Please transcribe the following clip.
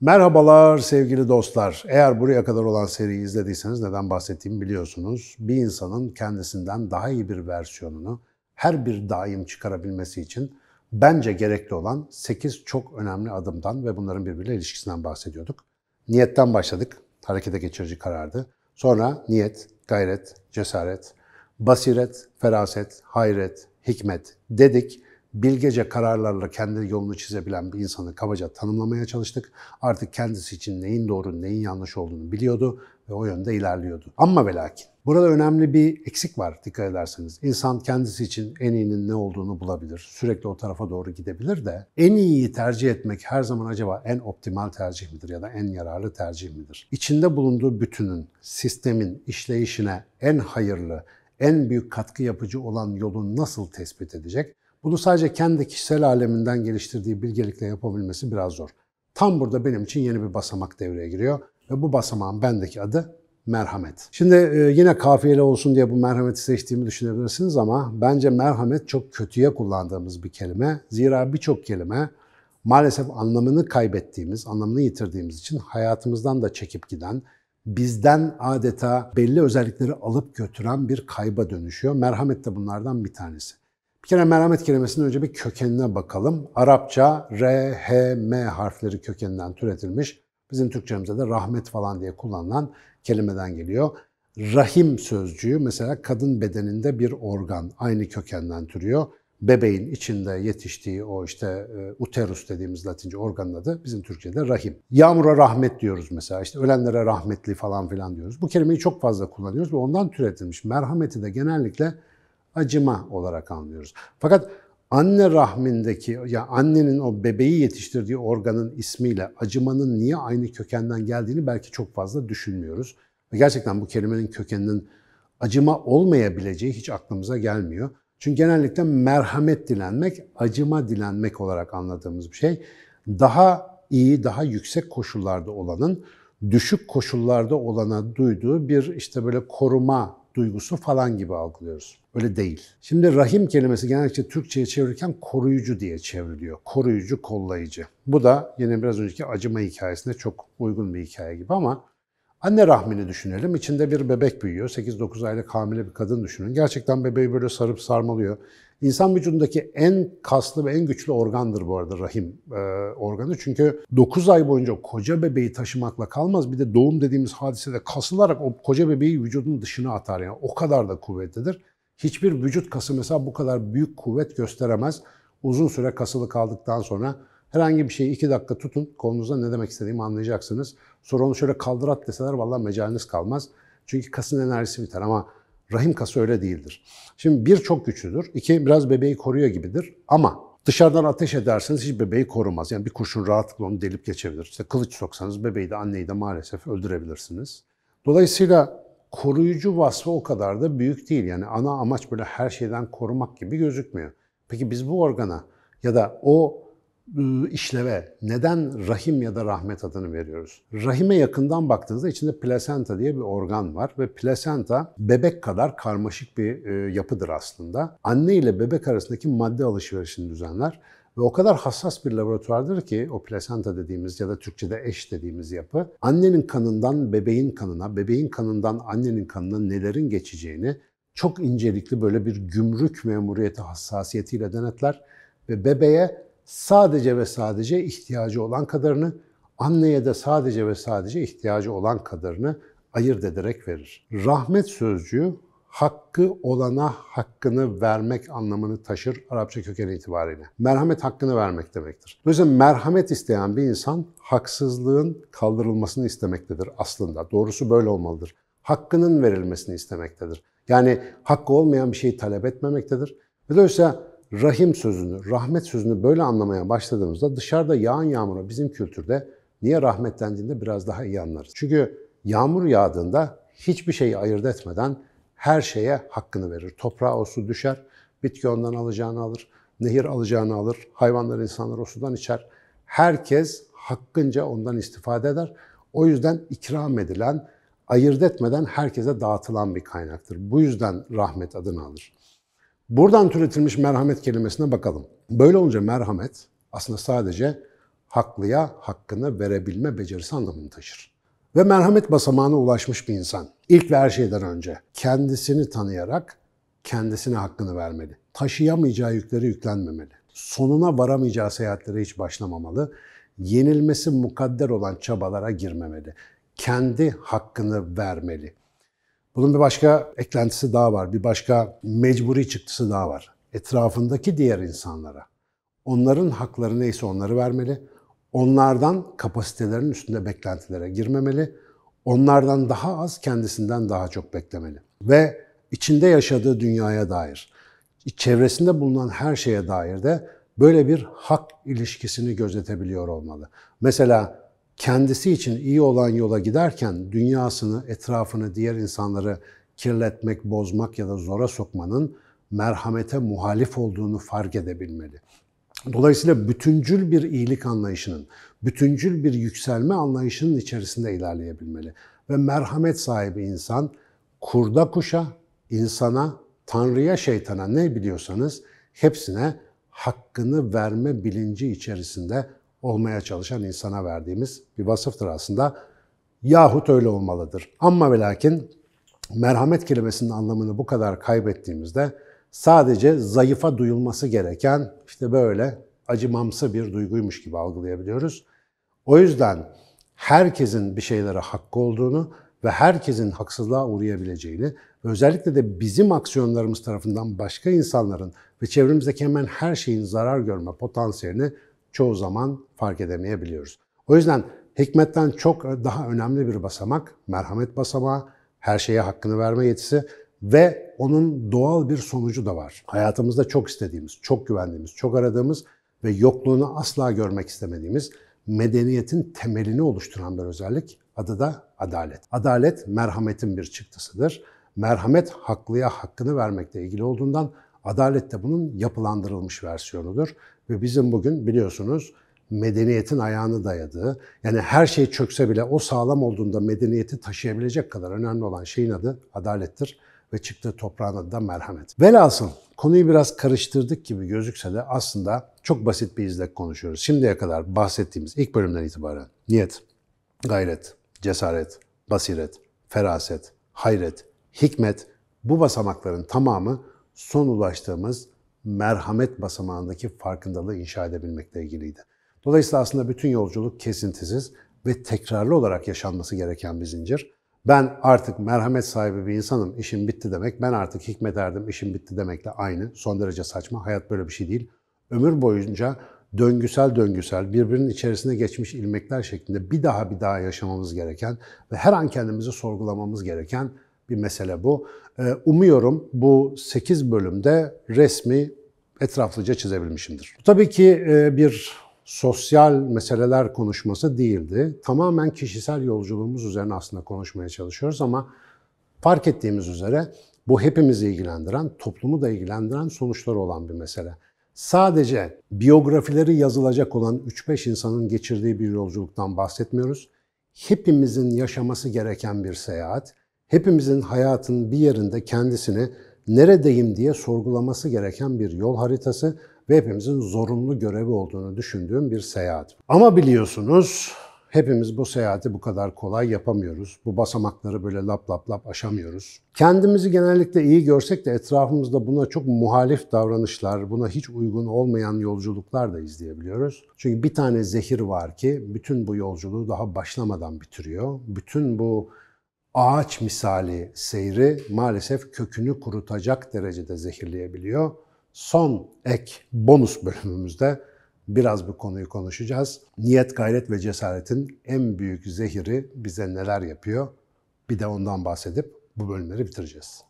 Merhabalar sevgili dostlar. Eğer buraya kadar olan seriyi izlediyseniz neden bahsettiğimi biliyorsunuz. Bir insanın kendisinden daha iyi bir versiyonunu her bir daim çıkarabilmesi için bence gerekli olan 8 çok önemli adımdan ve bunların birbiriyle ilişkisinden bahsediyorduk. Niyetten başladık. Harekete geçirici karardı. Sonra niyet, gayret, cesaret, basiret, feraset, hayret, hikmet dedik bilgece kararlarla kendi yolunu çizebilen bir insanı kabaca tanımlamaya çalıştık. Artık kendisi için neyin doğru, neyin yanlış olduğunu biliyordu ve o yönde ilerliyordu. Ama ve lakin burada önemli bir eksik var dikkat ederseniz. İnsan kendisi için en iyinin ne olduğunu bulabilir. Sürekli o tarafa doğru gidebilir de en iyiyi tercih etmek her zaman acaba en optimal tercih midir ya da en yararlı tercih midir? İçinde bulunduğu bütünün, sistemin işleyişine en hayırlı, en büyük katkı yapıcı olan yolu nasıl tespit edecek? Bunu sadece kendi kişisel aleminden geliştirdiği bilgelikle yapabilmesi biraz zor. Tam burada benim için yeni bir basamak devreye giriyor ve bu basamağın bendeki adı merhamet. Şimdi e, yine kafiyeli olsun diye bu merhameti seçtiğimi düşünebilirsiniz ama bence merhamet çok kötüye kullandığımız bir kelime. Zira birçok kelime maalesef anlamını kaybettiğimiz, anlamını yitirdiğimiz için hayatımızdan da çekip giden, bizden adeta belli özellikleri alıp götüren bir kayba dönüşüyor. Merhamet de bunlardan bir tanesi. Bir kere merhamet kelimesinin önce bir kökenine bakalım. Arapça R, H, M harfleri kökeninden türetilmiş. Bizim Türkçemizde de rahmet falan diye kullanılan kelimeden geliyor. Rahim sözcüğü mesela kadın bedeninde bir organ aynı kökenden türüyor. Bebeğin içinde yetiştiği o işte e, uterus dediğimiz latince organın adı bizim Türkçe'de rahim. Yağmura rahmet diyoruz mesela işte ölenlere rahmetli falan filan diyoruz. Bu kelimeyi çok fazla kullanıyoruz ve ondan türetilmiş. Merhameti de genellikle acıma olarak anlıyoruz. Fakat anne rahmindeki ya yani annenin o bebeği yetiştirdiği organın ismiyle acımanın niye aynı kökenden geldiğini belki çok fazla düşünmüyoruz. gerçekten bu kelimenin kökeninin acıma olmayabileceği hiç aklımıza gelmiyor. Çünkü genellikle merhamet dilenmek, acıma dilenmek olarak anladığımız bir şey. Daha iyi, daha yüksek koşullarda olanın düşük koşullarda olana duyduğu bir işte böyle koruma duygusu falan gibi algılıyoruz. Öyle değil. Şimdi rahim kelimesi genellikle Türkçe'ye çevirirken koruyucu diye çevriliyor. Koruyucu, kollayıcı. Bu da yine biraz önceki acıma hikayesine çok uygun bir hikaye gibi ama Anne rahmini düşünelim. İçinde bir bebek büyüyor. 8-9 aylık hamile bir kadın düşünün. Gerçekten bebeği böyle sarıp sarmalıyor. İnsan vücudundaki en kaslı ve en güçlü organdır bu arada rahim e, organı. Çünkü 9 ay boyunca koca bebeği taşımakla kalmaz. Bir de doğum dediğimiz hadisede kasılarak o koca bebeği vücudun dışına atar. Yani o kadar da kuvvetlidir. Hiçbir vücut kası mesela bu kadar büyük kuvvet gösteremez. Uzun süre kasılı kaldıktan sonra herhangi bir şeyi 2 dakika tutun. Kolunuzda ne demek istediğimi anlayacaksınız. Sonra onu şöyle kaldırat deseler vallahi mecaliniz kalmaz. Çünkü kasın enerjisi biter ama Rahim kası öyle değildir. Şimdi bir çok güçlüdür, iki biraz bebeği koruyor gibidir ama dışarıdan ateş ederseniz hiç bebeği korumaz. Yani bir kurşun rahatlıkla onu delip geçebilir. İşte kılıç soksanız bebeği de anneyi de maalesef öldürebilirsiniz. Dolayısıyla koruyucu vasfı o kadar da büyük değil. Yani ana amaç böyle her şeyden korumak gibi gözükmüyor. Peki biz bu organa ya da o e, işleve neden rahim ya da rahmet adını veriyoruz? Rahime yakından baktığınızda içinde plasenta diye bir organ var ve plasenta bebek kadar karmaşık bir e, yapıdır aslında. Anne ile bebek arasındaki madde alışverişini düzenler ve o kadar hassas bir laboratuvardır ki o plasenta dediğimiz ya da Türkçe'de eş dediğimiz yapı annenin kanından bebeğin kanına, bebeğin kanından annenin kanına nelerin geçeceğini çok incelikli böyle bir gümrük memuriyeti hassasiyetiyle denetler ve bebeğe sadece ve sadece ihtiyacı olan kadarını, anneye de sadece ve sadece ihtiyacı olan kadarını ayırt ederek verir. Rahmet sözcüğü hakkı olana hakkını vermek anlamını taşır Arapça köken itibariyle. Merhamet hakkını vermek demektir. Dolayısıyla merhamet isteyen bir insan haksızlığın kaldırılmasını istemektedir aslında. Doğrusu böyle olmalıdır. Hakkının verilmesini istemektedir. Yani hakkı olmayan bir şeyi talep etmemektedir. Ve dolayısıyla rahim sözünü, rahmet sözünü böyle anlamaya başladığımızda dışarıda yağan yağmura bizim kültürde niye rahmetlendiğinde biraz daha iyi anlarız. Çünkü yağmur yağdığında hiçbir şeyi ayırt etmeden her şeye hakkını verir. Toprağa o su düşer, bitki ondan alacağını alır, nehir alacağını alır, hayvanlar, insanlar o sudan içer. Herkes hakkınca ondan istifade eder. O yüzden ikram edilen, ayırt etmeden herkese dağıtılan bir kaynaktır. Bu yüzden rahmet adını alır. Buradan türetilmiş merhamet kelimesine bakalım. Böyle olunca merhamet aslında sadece haklıya hakkını verebilme becerisi anlamını taşır. Ve merhamet basamağına ulaşmış bir insan ilk ve her şeyden önce kendisini tanıyarak kendisine hakkını vermeli. Taşıyamayacağı yükleri yüklenmemeli. Sonuna varamayacağı seyahatlere hiç başlamamalı. Yenilmesi mukadder olan çabalara girmemeli. Kendi hakkını vermeli. Bunun bir başka eklentisi daha var. Bir başka mecburi çıktısı daha var. Etrafındaki diğer insanlara. Onların hakları neyse onları vermeli. Onlardan kapasitelerin üstünde beklentilere girmemeli. Onlardan daha az kendisinden daha çok beklemeli. Ve içinde yaşadığı dünyaya dair, çevresinde bulunan her şeye dair de böyle bir hak ilişkisini gözetebiliyor olmalı. Mesela kendisi için iyi olan yola giderken dünyasını, etrafını, diğer insanları kirletmek, bozmak ya da zora sokmanın merhamete muhalif olduğunu fark edebilmeli. Dolayısıyla bütüncül bir iyilik anlayışının, bütüncül bir yükselme anlayışının içerisinde ilerleyebilmeli. Ve merhamet sahibi insan kurda kuşa, insana, tanrıya, şeytana ne biliyorsanız hepsine hakkını verme bilinci içerisinde olmaya çalışan insana verdiğimiz bir vasıftır aslında. Yahut öyle olmalıdır. Ama ve lakin merhamet kelimesinin anlamını bu kadar kaybettiğimizde sadece zayıfa duyulması gereken işte böyle acımamsı bir duyguymuş gibi algılayabiliyoruz. O yüzden herkesin bir şeylere hakkı olduğunu ve herkesin haksızlığa uğrayabileceğini özellikle de bizim aksiyonlarımız tarafından başka insanların ve çevremizdeki hemen her şeyin zarar görme potansiyelini çoğu zaman fark edemeyebiliyoruz. O yüzden hikmetten çok daha önemli bir basamak merhamet basamağı, her şeye hakkını verme yetisi ve onun doğal bir sonucu da var. Hayatımızda çok istediğimiz, çok güvendiğimiz, çok aradığımız ve yokluğunu asla görmek istemediğimiz medeniyetin temelini oluşturan bir özellik adı da adalet. Adalet merhametin bir çıktısıdır. Merhamet haklıya hakkını vermekle ilgili olduğundan adalet de bunun yapılandırılmış versiyonudur ve bizim bugün biliyorsunuz medeniyetin ayağını dayadığı, yani her şey çökse bile o sağlam olduğunda medeniyeti taşıyabilecek kadar önemli olan şeyin adı adalettir ve çıktığı toprağın adı da merhamet. Velhasıl konuyu biraz karıştırdık gibi gözükse de aslında çok basit bir izlek konuşuyoruz. Şimdiye kadar bahsettiğimiz ilk bölümden itibaren niyet, gayret, cesaret, basiret, feraset, hayret, hikmet bu basamakların tamamı son ulaştığımız merhamet basamağındaki farkındalığı inşa edebilmekle ilgiliydi. Dolayısıyla aslında bütün yolculuk kesintisiz ve tekrarlı olarak yaşanması gereken bir zincir. Ben artık merhamet sahibi bir insanım, işim bitti demek. Ben artık hikmet erdim, işim bitti demekle aynı. Son derece saçma. Hayat böyle bir şey değil. Ömür boyunca döngüsel döngüsel birbirinin içerisine geçmiş ilmekler şeklinde bir daha bir daha yaşamamız gereken ve her an kendimizi sorgulamamız gereken bir mesele bu. Ee, umuyorum bu 8 bölümde resmi etraflıca çizebilmişimdir. tabii ki e, bir sosyal meseleler konuşması değildi. Tamamen kişisel yolculuğumuz üzerine aslında konuşmaya çalışıyoruz ama fark ettiğimiz üzere bu hepimizi ilgilendiren, toplumu da ilgilendiren sonuçları olan bir mesele. Sadece biyografileri yazılacak olan 3-5 insanın geçirdiği bir yolculuktan bahsetmiyoruz. Hepimizin yaşaması gereken bir seyahat hepimizin hayatın bir yerinde kendisini neredeyim diye sorgulaması gereken bir yol haritası ve hepimizin zorunlu görevi olduğunu düşündüğüm bir seyahat. Ama biliyorsunuz hepimiz bu seyahati bu kadar kolay yapamıyoruz. Bu basamakları böyle lap lap lap aşamıyoruz. Kendimizi genellikle iyi görsek de etrafımızda buna çok muhalif davranışlar, buna hiç uygun olmayan yolculuklar da izleyebiliyoruz. Çünkü bir tane zehir var ki bütün bu yolculuğu daha başlamadan bitiriyor. Bütün bu ağaç misali seyri maalesef kökünü kurutacak derecede zehirleyebiliyor. Son ek bonus bölümümüzde biraz bu konuyu konuşacağız. Niyet, gayret ve cesaretin en büyük zehiri bize neler yapıyor? Bir de ondan bahsedip bu bölümleri bitireceğiz.